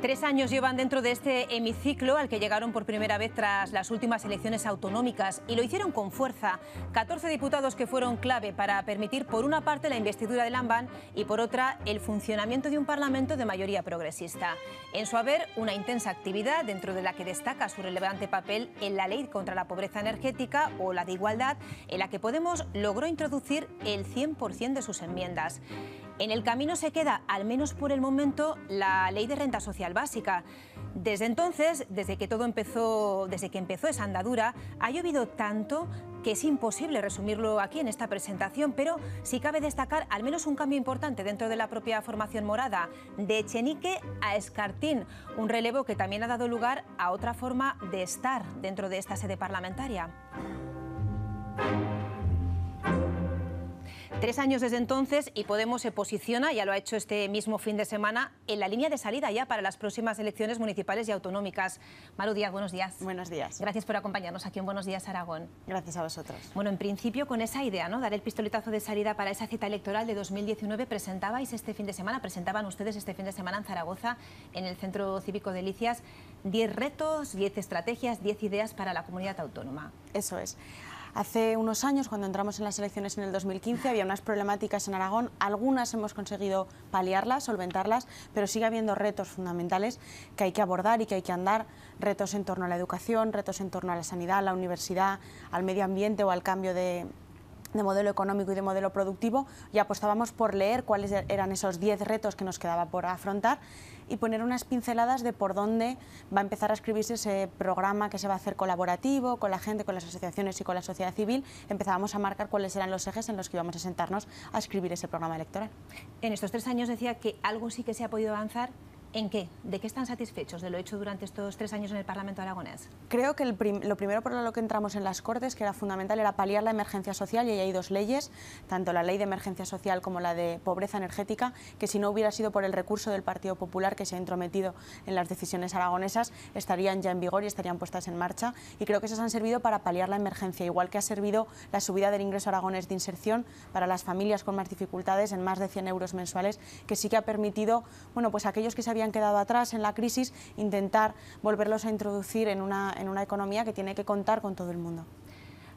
Tres años llevan dentro de este hemiciclo al que llegaron por primera vez tras las últimas elecciones autonómicas y lo hicieron con fuerza. 14 diputados que fueron clave para permitir por una parte la investidura de AMBAN y por otra el funcionamiento de un Parlamento de mayoría progresista. En su haber, una intensa actividad dentro de la que destaca su relevante papel en la ley contra la pobreza energética o la de igualdad, en la que Podemos logró introducir el 100% de sus enmiendas. En el camino se queda, al menos por el momento, la ley de renta social básica. Desde entonces, desde que todo empezó, desde que empezó esa andadura, ha llovido tanto que es imposible resumirlo aquí en esta presentación, pero sí cabe destacar al menos un cambio importante dentro de la propia formación morada, de Chenique a Escartín, un relevo que también ha dado lugar a otra forma de estar dentro de esta sede parlamentaria. Tres años desde entonces y Podemos se posiciona, ya lo ha hecho este mismo fin de semana, en la línea de salida ya para las próximas elecciones municipales y autonómicas. Maru Díaz, buenos días. Buenos días. Gracias por acompañarnos aquí en Buenos Días Aragón. Gracias a vosotros. Bueno, en principio con esa idea, ¿no? Dar el pistoletazo de salida para esa cita electoral de 2019 presentabais este fin de semana, presentaban ustedes este fin de semana en Zaragoza, en el Centro Cívico de Licias, 10 retos, 10 estrategias, 10 ideas para la comunidad autónoma. Eso es. Hace unos años, cuando entramos en las elecciones en el 2015, había unas problemáticas en Aragón. Algunas hemos conseguido paliarlas, solventarlas, pero sigue habiendo retos fundamentales que hay que abordar y que hay que andar. Retos en torno a la educación, retos en torno a la sanidad, a la universidad, al medio ambiente o al cambio de, de modelo económico y de modelo productivo y apostábamos por leer cuáles eran esos 10 retos que nos quedaba por afrontar y poner unas pinceladas de por dónde va a empezar a escribirse ese programa que se va a hacer colaborativo con la gente, con las asociaciones y con la sociedad civil. Empezábamos a marcar cuáles eran los ejes en los que íbamos a sentarnos a escribir ese programa electoral. En estos tres años decía que algo sí que se ha podido avanzar, ¿En qué? ¿De qué están satisfechos de lo hecho durante estos tres años en el Parlamento aragonés? Creo que lo primero por lo que entramos en las Cortes, que era fundamental, era paliar la emergencia social y ahí hay dos leyes, tanto la ley de emergencia social como la de pobreza energética, que si no hubiera sido por el recurso del Partido Popular que se ha intrometido en las decisiones aragonesas, estarían ya en vigor y estarían puestas en marcha. Y creo que esas han servido para paliar la emergencia, igual que ha servido la subida del ingreso aragonés de inserción para las familias con más dificultades en más de 100 euros mensuales, que sí que ha permitido, bueno, pues aquellos que se habían quedado atrás en la crisis, intentar volverlos a introducir en una, en una economía que tiene que contar con todo el mundo.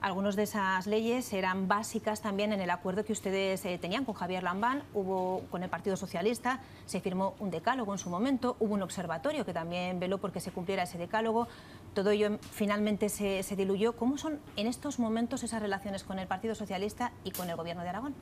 Algunas de esas leyes eran básicas también en el acuerdo que ustedes eh, tenían con Javier Lambán, hubo con el Partido Socialista, se firmó un decálogo en su momento, hubo un observatorio que también veló porque se cumpliera ese decálogo, todo ello em, finalmente se, se diluyó. ¿Cómo son en estos momentos esas relaciones con el Partido Socialista y con el Gobierno de Aragón?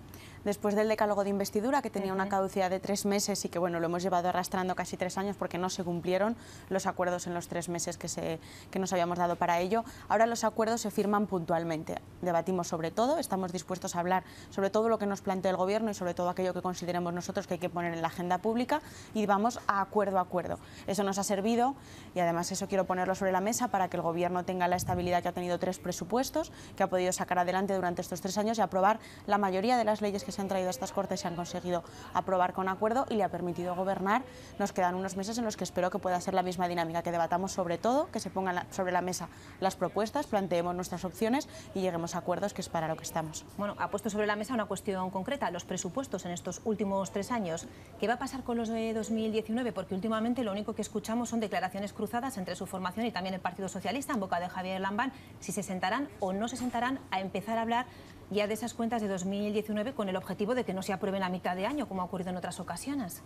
después del decálogo de investidura, que tenía una caducidad de tres meses y que bueno, lo hemos llevado arrastrando casi tres años porque no se cumplieron los acuerdos en los tres meses que, se, que nos habíamos dado para ello. Ahora los acuerdos se firman puntualmente. Debatimos sobre todo, estamos dispuestos a hablar sobre todo lo que nos plantea el Gobierno y sobre todo aquello que consideremos nosotros que hay que poner en la agenda pública y vamos a acuerdo a acuerdo. Eso nos ha servido y además eso quiero ponerlo sobre la mesa para que el Gobierno tenga la estabilidad que ha tenido tres presupuestos, que ha podido sacar adelante durante estos tres años y aprobar la mayoría de las leyes que que se han traído a estas Cortes se han conseguido aprobar con acuerdo y le ha permitido gobernar. Nos quedan unos meses en los que espero que pueda ser la misma dinámica, que debatamos sobre todo, que se pongan sobre la mesa las propuestas, planteemos nuestras opciones y lleguemos a acuerdos, que es para lo que estamos. Bueno, ha puesto sobre la mesa una cuestión concreta, los presupuestos en estos últimos tres años. ¿Qué va a pasar con los de 2019? Porque últimamente lo único que escuchamos son declaraciones cruzadas entre su formación y también el Partido Socialista en boca de Javier Lambán, si se sentarán o no se sentarán a empezar a hablar ya de esas cuentas de 2019 con el objetivo de que no se aprueben a mitad de año, como ha ocurrido en otras ocasiones.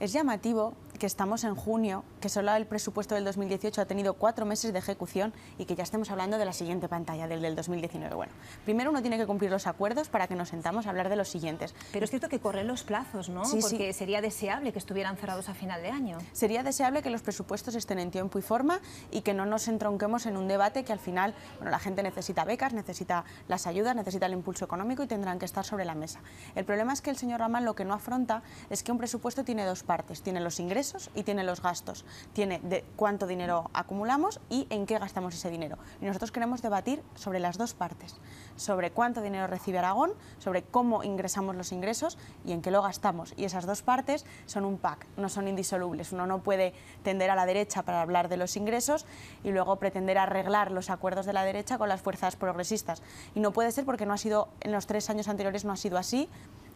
Es llamativo que estamos en junio, que solo el presupuesto del 2018 ha tenido cuatro meses de ejecución y que ya estemos hablando de la siguiente pantalla, del del 2019. Bueno, primero uno tiene que cumplir los acuerdos para que nos sentamos a hablar de los siguientes. Pero es cierto que corren los plazos, ¿no? Sí, Porque sería deseable que estuvieran cerrados a final de año. Sería deseable que los presupuestos estén en tiempo y forma y que no nos entronquemos en un debate que al final, bueno, la gente necesita becas, necesita las ayudas, necesita el impulso económico y tendrán que estar sobre la mesa. El problema es que el señor Ramán lo que no afronta es que un presupuesto tiene dos partes. Tiene los ingresos y tiene los gastos. Tiene de cuánto dinero acumulamos y en qué gastamos ese dinero. Y nosotros queremos debatir sobre las dos partes. Sobre cuánto dinero recibe Aragón, sobre cómo ingresamos los ingresos y en qué lo gastamos. Y esas dos partes son un pack, no son indisolubles. Uno no puede tender a la derecha para hablar de los ingresos y luego pretender arreglar los acuerdos de la derecha con las fuerzas progresistas. Y no puede ser porque no ha sido, en los tres años anteriores no ha sido así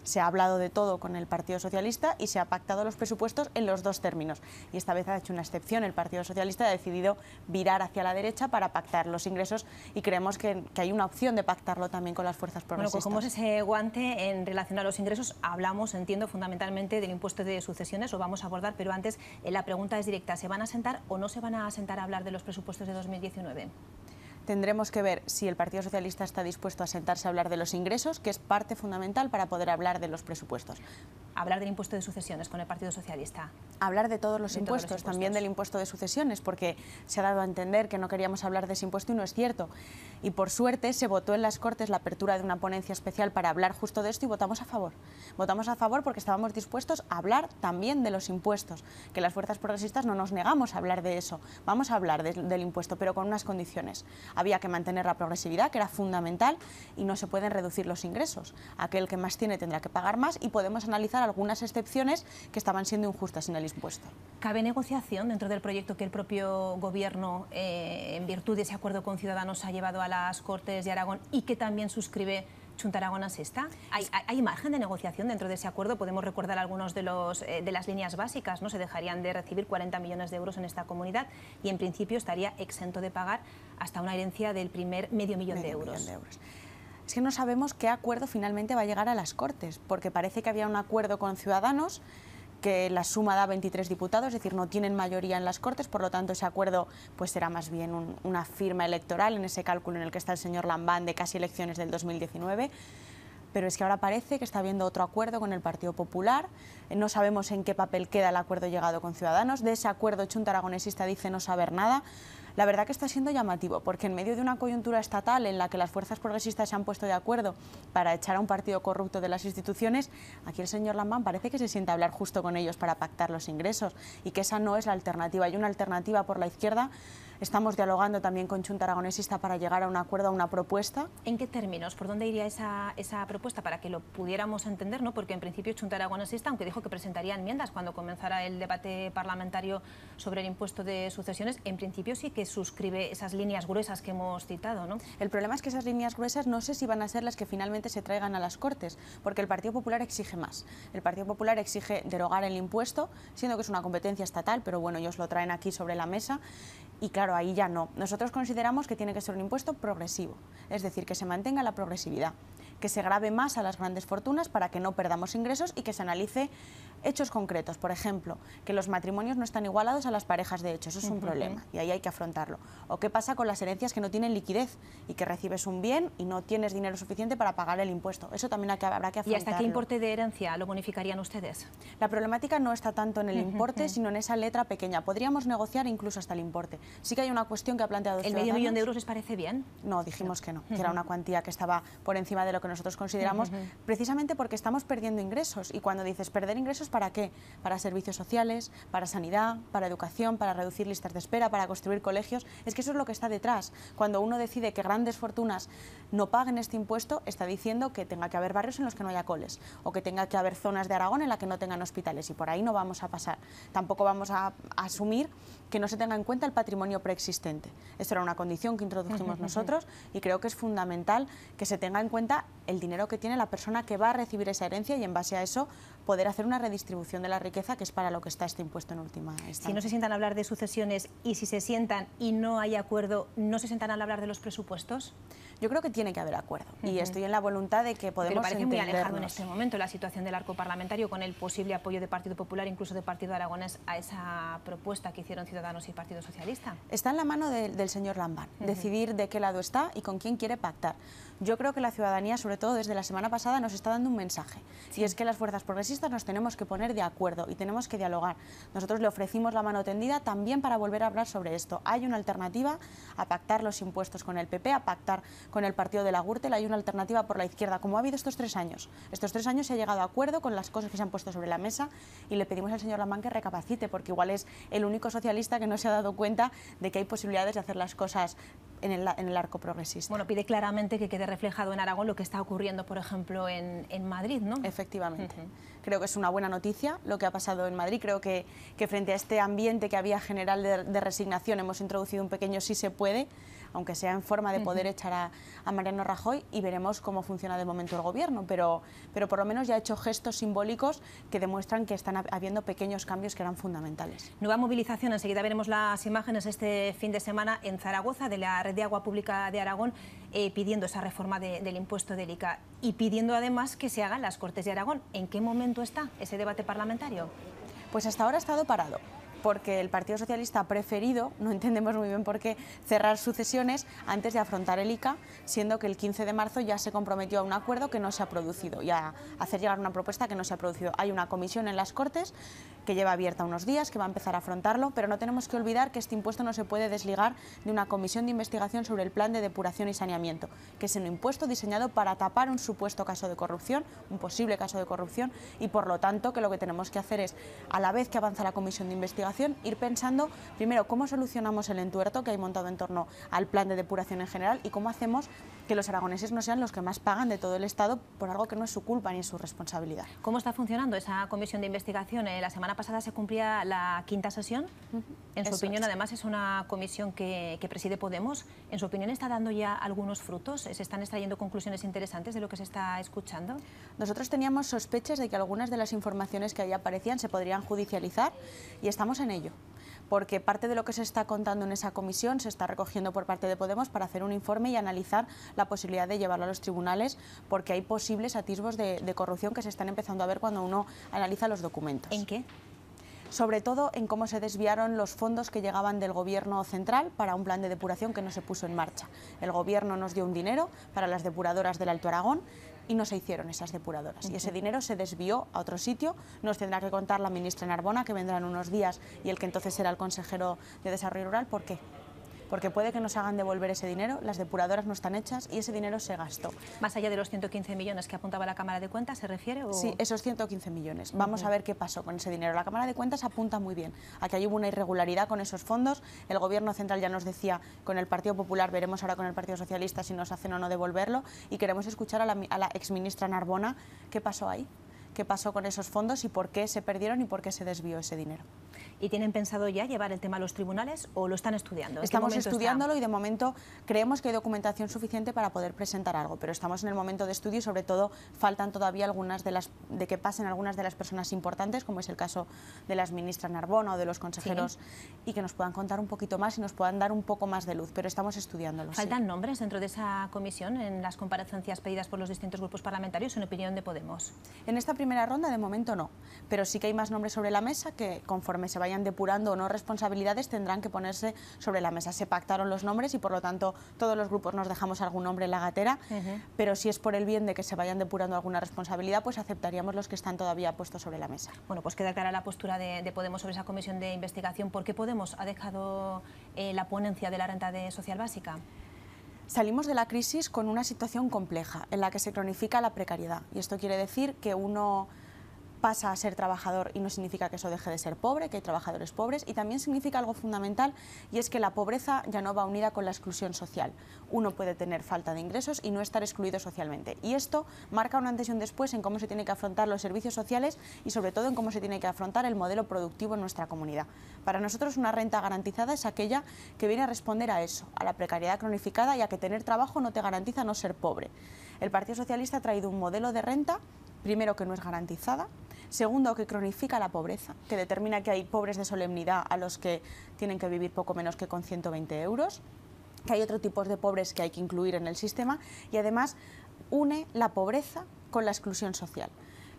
se ha hablado de todo con el Partido Socialista y se ha pactado los presupuestos en los dos términos. Y esta vez ha hecho una excepción. El Partido Socialista ha decidido virar hacia la derecha para pactar los ingresos y creemos que, hay una opción de pactarlo también con las fuerzas progresistas. Bueno, es ese guante en relación a los ingresos. Hablamos, entiendo, fundamentalmente del impuesto de sucesiones, lo vamos a abordar, pero antes eh, la pregunta es directa. ¿Se van a sentar o no se van a sentar a hablar de los presupuestos de 2019? tendremos que ver si el Partido Socialista está dispuesto a sentarse a hablar de los ingresos, que es parte fundamental para poder hablar de los presupuestos. Hablar del impuesto de sucesiones con el Partido Socialista. Hablar de todos los, impuestos, también del impuesto de sucesiones, porque se ha dado a entender que no queríamos hablar de ese impuesto y no es cierto. Y por suerte se votó en las Cortes la apertura de una ponencia especial para hablar justo de esto y votamos a favor. Votamos a favor porque estábamos dispuestos a hablar también de los impuestos, que las fuerzas progresistas no nos negamos a hablar de eso. Vamos a hablar del impuesto, pero con unas condiciones había que mantener la progresividad, que era fundamental, y no se pueden reducir los ingresos. Aquel que más tiene tendrá que pagar más y podemos analizar algunas excepciones que estaban siendo injustas en el impuesto. ¿Cabe negociación dentro del proyecto que el propio Gobierno, eh, en virtud de ese acuerdo con Ciudadanos, ha llevado a las Cortes de Aragón y que también suscribe Junta está ¿Hay, ¿Hay, margen de negociación dentro de ese acuerdo? Podemos recordar algunas de, eh, de las líneas básicas, ¿no? Se dejarían de recibir 40 millones de euros en esta comunidad y en principio estaría exento de pagar hasta una herencia del primer medio millón de euros. Es que no sabemos qué acuerdo finalmente va a llegar a las Cortes, porque parece que había un acuerdo con Ciudadanos que la suma da 23 diputados, es decir, no tienen mayoría en las Cortes, por lo tanto ese acuerdo pues será más bien una firma electoral en ese cálculo en el que está el señor Lambán de casi elecciones del 2019 pero es que ahora parece que está habiendo otro acuerdo con el Partido Popular. No sabemos en qué papel queda el acuerdo llegado con Ciudadanos. De ese acuerdo, Chunta Aragonesista dice no saber nada la verdad que está siendo llamativo, porque en medio de una coyuntura estatal en la que las fuerzas progresistas se han puesto de acuerdo para echar a un partido corrupto de las instituciones, aquí el señor Lambán parece que se siente a hablar justo con ellos para pactar los ingresos y que esa no es la alternativa. Hay una alternativa por la izquierda. Estamos dialogando también con Chunta Aragonesista para llegar a un acuerdo, a una propuesta. ¿En qué términos? ¿Por dónde iría esa, esa propuesta para que lo pudiéramos entender? ¿no? Porque en principio Chunta Aragonesista, aunque dijo que presentaría enmiendas cuando comenzara el debate parlamentario sobre el impuesto de sucesiones, en principio sí que suscribe esas líneas gruesas que hemos citado, ¿no? El problema es que esas líneas gruesas no sé si van a ser las que finalmente se traigan a las Cortes, porque el Partido Popular exige más. El Partido Popular exige derogar el impuesto, siendo que es una competencia estatal, pero bueno, ellos lo traen aquí sobre la mesa y claro, ahí ya no. Nosotros consideramos que tiene que ser un impuesto progresivo, es decir, que se mantenga la progresividad, que se grave más a las grandes fortunas para que no perdamos ingresos y que se analice hechos concretos, por ejemplo, que los matrimonios no están igualados a las parejas de hecho, eso es un problema y ahí hay que afrontarlo. O qué pasa con las herencias que no tienen liquidez y que recibes un bien y no tienes dinero suficiente para pagar el impuesto, eso también habrá que afrontarlo. ¿Y hasta qué importe de herencia lo bonificarían ustedes? La problemática no está tanto en el importe, sino en esa letra pequeña. Podríamos negociar incluso hasta el importe. Sí que hay una cuestión que ha planteado... ¿El este medio millón de euros les parece bien? No, dijimos que no, que era una cuantía que estaba por encima de lo que nosotros consideramos, precisamente porque estamos perdiendo ingresos y cuando dices perder ingresos para qué? Para servicios sociales, para sanidad, para educación, para reducir listas de espera, para construir colegios. Es que eso es lo que está detrás. Cuando uno decide que grandes fortunas no paguen este impuesto, está diciendo que tenga que haber barrios en los que no haya coles o que tenga que haber zonas de Aragón en las que no tengan hospitales y por ahí no vamos a pasar. Tampoco vamos a, asumir que no se tenga en cuenta el patrimonio preexistente. Esa era una condición que introdujimos nosotros y creo que es fundamental que se tenga en cuenta el dinero que tiene la persona que va a recibir esa herencia y en base a eso poder hacer una redistribución de la riqueza que es para lo que está este impuesto en última instancia. Si no se sientan a hablar de sucesiones y si se sientan y no hay acuerdo, ¿no se sientan a hablar de los presupuestos? Yo creo que tiene que haber acuerdo y estoy en la voluntad de que podemos Pero parece muy alejado en este momento la situación del arco parlamentario con el posible apoyo de Partido Popular, incluso de Partido Aragonés, a esa propuesta que hicieron Ciudadanos y Partido Socialista. Está en la mano del señor Lambán decidir de qué lado está y con quién quiere pactar. Yo creo que la ciudadanía, sobre todo desde la semana pasada, nos está dando un mensaje si y es que las fuerzas progresistas nos tenemos que poner de acuerdo y tenemos que dialogar. Nosotros le ofrecimos la mano tendida también para volver a hablar sobre esto. Hay una alternativa a pactar los impuestos con el PP, a pactar con el partido de la Gürtel, hay una alternativa por la izquierda, como ha habido estos tres años. Estos tres años se ha llegado a acuerdo con las cosas que se han puesto sobre la mesa y le pedimos al señor Lamán que recapacite, porque igual es el único socialista que no se ha dado cuenta de que hay posibilidades de hacer las cosas en el, arco progresista. Bueno, pide claramente que quede reflejado en Aragón lo que está ocurriendo, por ejemplo, en, Madrid, ¿no? Efectivamente. Creo que es una buena noticia lo que ha pasado en Madrid. Creo que, frente a este ambiente que había general de, de resignación hemos introducido un pequeño sí se puede aunque sea en forma de poder echar a, Mariano Rajoy y veremos cómo funciona de momento el gobierno, pero, pero por lo menos ya ha hecho gestos simbólicos que demuestran que están habiendo pequeños cambios que eran fundamentales. Nueva movilización, enseguida veremos las imágenes este fin de semana en Zaragoza de la Red de Agua Pública de Aragón eh, pidiendo esa reforma del impuesto del ICA y pidiendo además que se hagan las Cortes de Aragón. ¿En qué momento está ese debate parlamentario? Pues hasta ahora ha estado parado porque el Partido Socialista ha preferido, no entendemos muy bien por qué, cerrar sucesiones antes de afrontar el ICA, siendo que el 15 de marzo ya se comprometió a un acuerdo que no se ha producido y a hacer llegar una propuesta que no se ha producido. Hay una comisión en las Cortes que lleva abierta unos días, que va a empezar a afrontarlo, pero no tenemos que olvidar que este impuesto no se puede desligar de una comisión de investigación sobre el plan de depuración y saneamiento, que es un impuesto diseñado para tapar un supuesto caso de corrupción, un posible caso de corrupción, y por lo tanto que lo que tenemos que hacer es, a la vez que avanza la comisión de investigación, ir pensando primero cómo solucionamos el entuerto que hay montado en torno al plan de depuración en general y cómo hacemos que los aragoneses no sean los que más pagan de todo el Estado por algo que no es su culpa ni es su responsabilidad. ¿Cómo está funcionando esa comisión de investigación? Eh, la semana pasada se cumplía la quinta sesión. En su opinión, además, es una comisión que, que, preside Podemos. ¿En su opinión está dando ya algunos frutos? ¿Se están extrayendo conclusiones interesantes de lo que se está escuchando? Nosotros teníamos sospechas de que algunas de las informaciones que ahí aparecían se podrían judicializar y estamos en ello porque parte de lo que se está contando en esa comisión se está recogiendo por parte de Podemos para hacer un informe y analizar la posibilidad de llevarlo a los tribunales, porque hay posibles atisbos de, de corrupción que se están empezando a ver cuando uno analiza los documentos. ¿En qué? sobre todo en cómo se desviaron los fondos que llegaban del Gobierno central para un plan de depuración que no se puso en marcha. El Gobierno nos dio un dinero para las depuradoras del Alto Aragón, y no se hicieron esas depuradoras. Y ese dinero se desvió a otro sitio. Nos tendrá que contar la ministra Narbona, que vendrá en unos días, y el que entonces será el consejero de Desarrollo Rural. ¿Por qué? porque puede que nos hagan devolver ese dinero, las depuradoras no están hechas y ese dinero se gastó. Más allá de los 115 millones que apuntaba la Cámara de Cuentas, ¿se refiere? O... Sí, esos 115 millones. Vamos a ver qué pasó con ese dinero. La Cámara de Cuentas apunta muy bien a que hay una irregularidad con esos fondos. El Gobierno Central ya nos decía con el Partido Popular, veremos ahora con el Partido Socialista si nos hacen o no devolverlo y queremos escuchar a la, a la exministra Narbona qué pasó ahí qué pasó con esos fondos y por qué se perdieron y por qué se desvió ese dinero y tienen pensado ya llevar el tema a los tribunales o lo están estudiando. Estamos estudiándolo y de momento creemos que hay documentación suficiente para poder presentar algo, pero estamos en el momento de estudio y sobre todo faltan todavía algunas de las de que pasen algunas de las personas importantes, como es el caso de las ministras Narbona o de los consejeros y que nos puedan contar un poquito más y nos puedan dar un poco más de luz, pero estamos estudiándolo. Faltan nombres dentro de esa comisión en las comparecencias pedidas por los distintos grupos parlamentarios en opinión de Podemos. En esta primera ronda de momento no, pero sí que hay más nombres sobre la mesa que conforme se vayan depurando o no responsabilidades tendrán que ponerse sobre la mesa. Se pactaron los nombres y por lo tanto todos los grupos nos dejamos algún nombre en la gatera, pero si es por el bien de que se vayan depurando alguna responsabilidad, pues aceptaríamos los que están todavía puestos sobre la mesa. Bueno, pues queda clara la postura de, Podemos sobre esa comisión de investigación. ¿Por qué Podemos ha dejado eh, la ponencia de la renta de social básica? Salimos de la crisis con una situación compleja en la que se cronifica la precariedad y esto quiere decir que uno pasa a ser trabajador y no significa que eso deje de ser pobre, que hay trabajadores pobres, y también significa algo fundamental y es que la pobreza ya no va unida con la exclusión social. Uno puede tener falta de ingresos y no estar excluido socialmente. Y esto marca un antes y un después en cómo se tiene que afrontar los servicios sociales y sobre todo en cómo se tiene que afrontar el modelo productivo en nuestra comunidad. Para nosotros una renta garantizada es aquella que viene a responder a eso, a la precariedad cronificada y a que tener trabajo no te garantiza no ser pobre. El Partido Socialista ha traído un modelo de renta primero que no es garantizada, segundo que cronifica la pobreza, que determina que hay pobres de solemnidad a los que tienen que vivir poco menos que con 120 euros, que hay otro tipo de pobres que hay que incluir en el sistema y además une la pobreza con la exclusión social.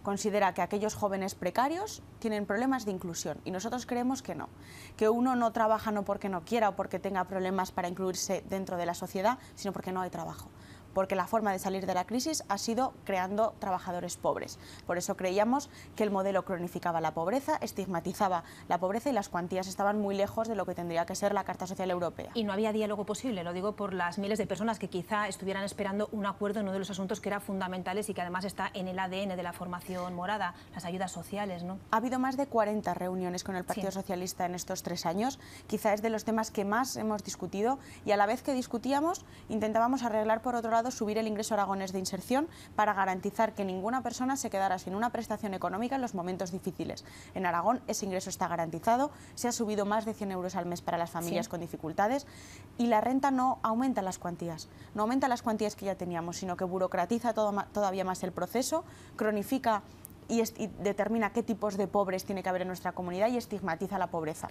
Considera que aquellos jóvenes precarios tienen problemas de inclusión y nosotros creemos que no, que uno no trabaja no porque no quiera o porque tenga problemas para incluirse dentro de la sociedad, sino porque no hay trabajo porque la forma de salir de la crisis ha sido creando trabajadores pobres. Por eso creíamos que el modelo cronificaba la pobreza, estigmatizaba la pobreza y las cuantías estaban muy lejos de lo que tendría que ser la Carta Social Europea. Y no había diálogo posible, lo digo por las miles de personas que quizá estuvieran esperando un acuerdo en uno de los asuntos que eran fundamentales y que además está en el ADN de la formación morada, las ayudas sociales. ¿no? Ha habido más de 40 reuniones con el Partido Socialista en estos tres años, quizá es de los temas que más hemos discutido y a la vez que discutíamos intentábamos arreglar por otro lado subir el ingreso Aragones de inserción para garantizar que ninguna persona se quedara sin una prestación económica en los momentos difíciles. En Aragón ese ingreso está garantizado, se ha subido más de 100 euros al mes para las familias con dificultades y la renta no aumenta las cuantías, no aumenta las cuantías que ya teníamos, sino que burocratiza todavía más el proceso, cronifica y determina qué tipos de pobres tiene que haber en nuestra comunidad y estigmatiza la pobreza.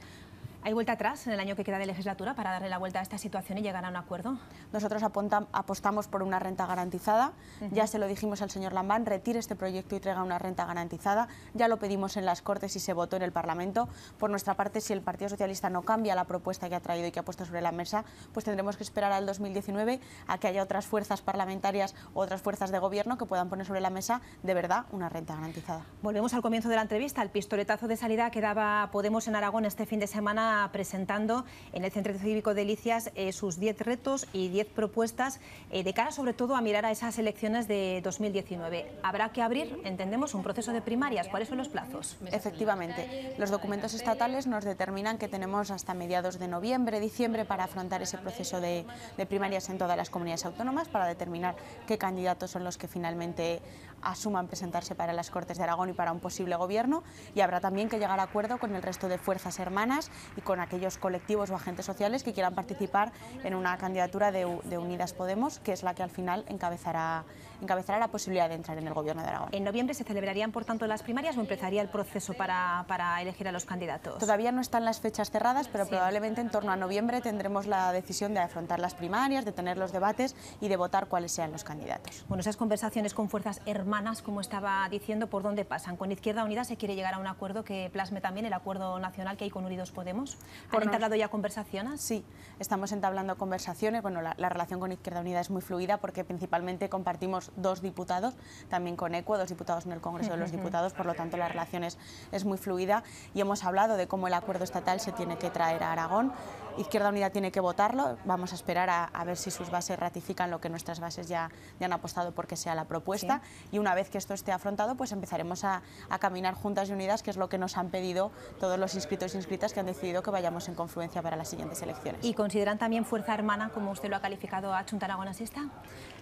¿Hay vuelta atrás en el año que queda de legislatura para darle la vuelta a esta situación y llegar a un acuerdo? Nosotros apostamos por una renta garantizada. Ya se lo dijimos al señor Lambán, retire este proyecto y traiga una renta garantizada. Ya lo pedimos en las Cortes y se votó en el Parlamento. Por nuestra parte, si el Partido Socialista no cambia la propuesta que ha traído y que ha puesto sobre la mesa, pues tendremos que esperar al 2019 a que haya otras fuerzas parlamentarias, o otras fuerzas de gobierno que puedan poner sobre la mesa de verdad una renta garantizada. Volvemos al comienzo de la entrevista, El pistoletazo de salida que daba Podemos en Aragón este fin de semana presentando en el Centro Cívico de Licias eh, sus 10 retos y 10 propuestas eh, de cara sobre todo a mirar a esas elecciones de 2019. Habrá que abrir, entendemos, un proceso de primarias. ¿Cuáles son los plazos? Efectivamente, los documentos estatales nos determinan que tenemos hasta mediados de noviembre, diciembre para afrontar ese proceso de, primarias en todas las comunidades autónomas para determinar qué candidatos son los que finalmente asuman presentarse para las Cortes de Aragón y para un posible gobierno y habrá también que llegar a acuerdo con el resto de fuerzas hermanas y con aquellos colectivos o agentes sociales que quieran participar en una candidatura de, Unidas Podemos, que es la que al final encabezará, encabezará la posibilidad de entrar en el Gobierno de Aragón. En noviembre se celebrarían, por tanto, las primarias o empezaría el proceso para, elegir a los candidatos. Todavía no están las fechas cerradas, pero probablemente en torno a noviembre tendremos la decisión de afrontar las primarias, de tener los debates y de votar cuáles sean los candidatos. Bueno, esas conversaciones con fuerzas hermanas, como estaba diciendo, ¿por dónde pasan? Con Izquierda Unida se quiere llegar a un acuerdo que plasme también el acuerdo nacional que hay con Unidos Podemos. ¿Han entablado ya conversaciones? Sí, estamos entablando conversaciones. Bueno, la, relación con Izquierda Unida es muy fluida porque principalmente compartimos dos diputados, también con ecuador dos diputados en el Congreso de los Diputados, por lo tanto la relación es muy fluida y hemos hablado de cómo el acuerdo estatal se tiene que traer a Aragón. Izquierda Unida tiene que votarlo, vamos a esperar a, ver si sus bases ratifican lo que nuestras bases ya, han apostado porque sea la propuesta y una vez que esto esté afrontado pues empezaremos a, caminar juntas y unidas que es lo que nos han pedido todos los inscritos e inscritas que han decidido que vayamos en confluencia para las siguientes elecciones. ¿Y consideran también fuerza hermana como usted lo ha calificado a Chunta Aragonesista?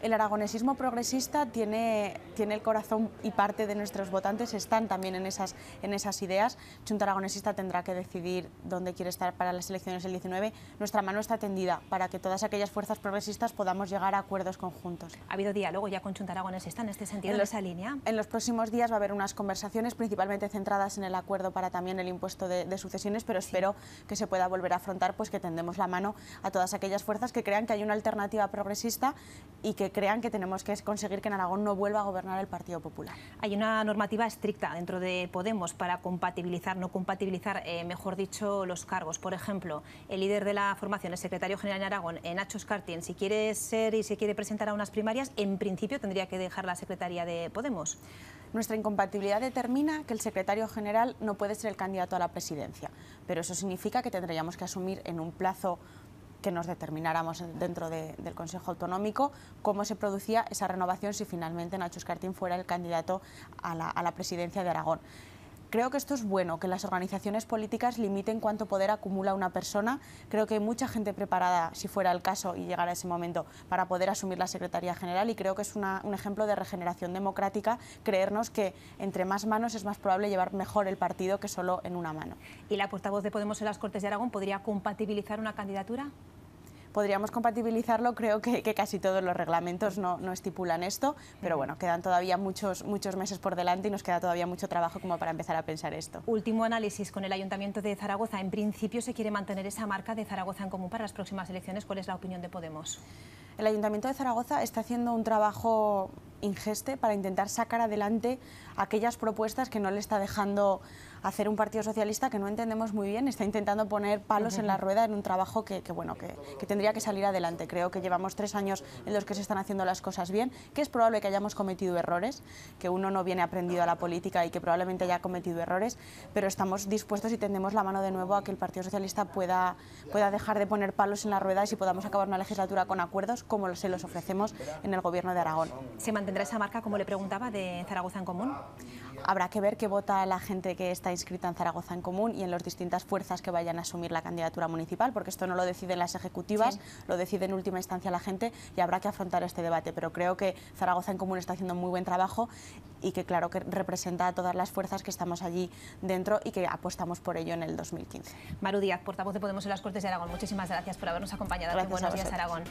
El aragonesismo progresista tiene, tiene el corazón y parte de nuestros votantes están también en esas, en esas ideas. Chunta Aragonesista tendrá que decidir dónde quiere estar para las elecciones el 19 nuestra mano está tendida para que todas aquellas fuerzas progresistas podamos llegar a acuerdos conjuntos. ¿Ha habido diálogo ya con Chuntaragones está en este sentido, en, esa línea? En los próximos días va a haber unas conversaciones principalmente centradas en el acuerdo para también el impuesto de, sucesiones, pero espero que se pueda volver a afrontar pues que tendemos la mano a todas aquellas fuerzas que crean que hay una alternativa progresista y que crean que tenemos que conseguir que en Aragón no vuelva a gobernar el Partido Popular. Hay una normativa estricta dentro de Podemos para compatibilizar, no compatibilizar, eh, mejor dicho, los cargos. Por ejemplo, el líder de la formación, el secretario general en Aragón, Nacho Escartín, si quiere ser y se quiere presentar a unas primarias, en principio tendría que dejar la secretaría de Podemos. Nuestra incompatibilidad determina que el secretario general no puede ser el candidato a la presidencia, pero eso significa que tendríamos que asumir en un plazo que nos determináramos dentro del Consejo Autonómico cómo se producía esa renovación si finalmente Nacho Escartín fuera el candidato a la presidencia de Aragón. Creo que esto es bueno, que las organizaciones políticas limiten cuánto poder acumula una persona. Creo que hay mucha gente preparada, si fuera el caso y llegara ese momento, para poder asumir la Secretaría General y creo que es un ejemplo de regeneración democrática creernos que entre más manos es más probable llevar mejor el partido que solo en una mano. ¿Y la portavoz de Podemos en las Cortes de Aragón podría compatibilizar una candidatura? podríamos compatibilizarlo, creo que, casi todos los reglamentos no, estipulan esto, pero bueno, quedan todavía muchos, muchos meses por delante y nos queda todavía mucho trabajo como para empezar a pensar esto. Último análisis con el Ayuntamiento de Zaragoza. En principio se quiere mantener esa marca de Zaragoza en común para las próximas elecciones. ¿Cuál es la opinión de Podemos? El Ayuntamiento de Zaragoza está haciendo un trabajo ingeste para intentar sacar adelante aquellas propuestas que no le está dejando hacer un Partido Socialista que no entendemos muy bien, está intentando poner palos en la rueda en un trabajo que, bueno, que, tendría que salir adelante. Creo que llevamos tres años en los que se están haciendo las cosas bien, que es probable que hayamos cometido errores, que uno no viene aprendido a la política y que probablemente haya cometido errores, pero estamos dispuestos y tendemos la mano de nuevo a que el Partido Socialista pueda, pueda dejar de poner palos en la rueda y si podamos acabar una legislatura con acuerdos como se los ofrecemos en el Gobierno de Aragón. ¿Se mantendrá esa marca, como le preguntaba, de Zaragoza en Común? habrá que ver qué vota la gente que está inscrita en Zaragoza en Común y en las distintas fuerzas que vayan a asumir la candidatura municipal, porque esto no lo deciden las ejecutivas, lo decide en última instancia la gente y habrá que afrontar este debate. Pero creo que Zaragoza en Común está haciendo muy buen trabajo y que claro que representa a todas las fuerzas que estamos allí dentro y que apostamos por ello en el 2015. Maru Díaz, portavoz de Podemos en las Cortes de Aragón, muchísimas gracias por habernos acompañado. Gracias buenos días, Aragón.